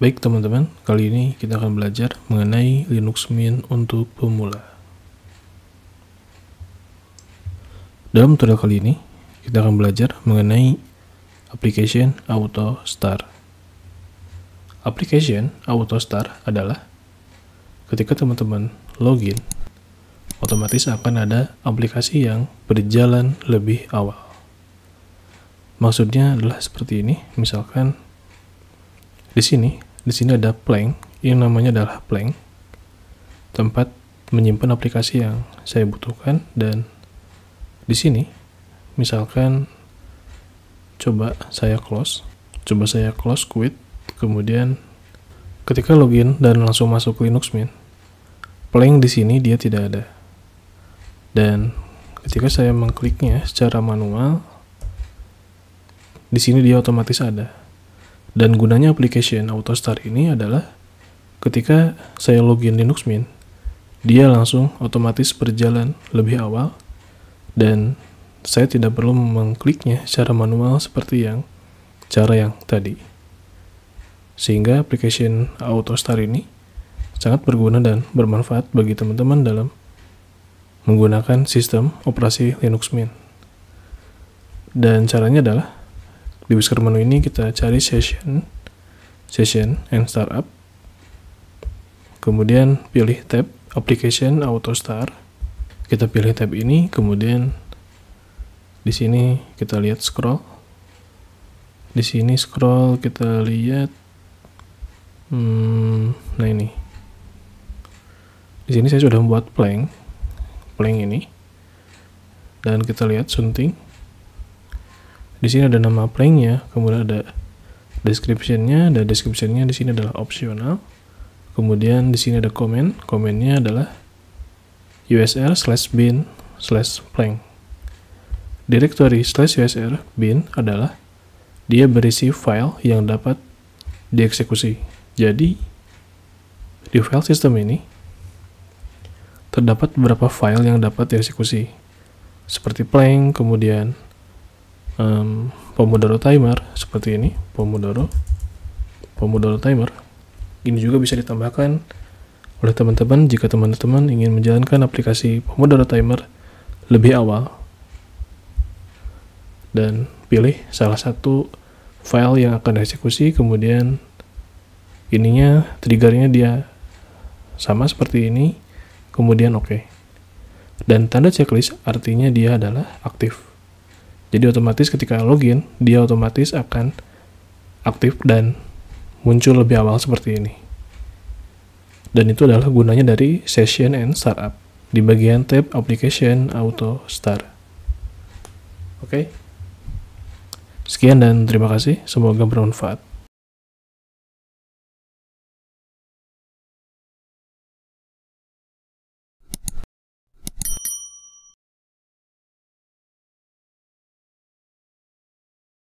Baik teman-teman, kali ini kita akan belajar mengenai Linux Mint untuk pemula. Dalam tutorial kali ini, kita akan belajar mengenai application AutoStar. Application Start adalah ketika teman-teman login, otomatis akan ada aplikasi yang berjalan lebih awal. Maksudnya adalah seperti ini, misalkan di sini di sini ada plank ini namanya adalah plank tempat menyimpan aplikasi yang saya butuhkan dan di sini misalkan coba saya close coba saya close quit kemudian ketika login dan langsung masuk Linux Mint plank di sini dia tidak ada dan ketika saya mengkliknya secara manual di sini dia otomatis ada dan gunanya application AutoStart ini adalah ketika saya login Linux Mint, dia langsung otomatis berjalan lebih awal dan saya tidak perlu mengkliknya secara manual seperti yang cara yang tadi. Sehingga application AutoStart ini sangat berguna dan bermanfaat bagi teman-teman dalam menggunakan sistem operasi Linux Mint. Dan caranya adalah di whisker menu ini kita cari session session and startup kemudian pilih tab application auto start kita pilih tab ini kemudian di sini kita lihat scroll di sini scroll kita lihat hmm, nah ini di sini saya sudah membuat plank plank ini dan kita lihat sunting di sini ada nama playnya kemudian ada descriptionnya ada descriptionnya di sini adalah opsional kemudian di sini ada comment komennya adalah usr slash bin slash plank directory slash usr bin adalah dia berisi file yang dapat dieksekusi jadi di file system ini terdapat beberapa file yang dapat dieksekusi seperti plank kemudian um, Pomodoro timer seperti ini Pomodoro Pomodoro timer ini juga bisa ditambahkan oleh teman-teman jika teman-teman ingin menjalankan aplikasi Pomodoro timer lebih awal dan pilih salah satu file yang akan dieksekusi kemudian ininya triggernya dia sama seperti ini kemudian oke okay. dan tanda checklist artinya dia adalah aktif jadi otomatis ketika login, dia otomatis akan aktif dan muncul lebih awal seperti ini. Dan itu adalah gunanya dari session and startup di bagian tab application auto start. Oke. Okay? Sekian dan terima kasih, semoga bermanfaat.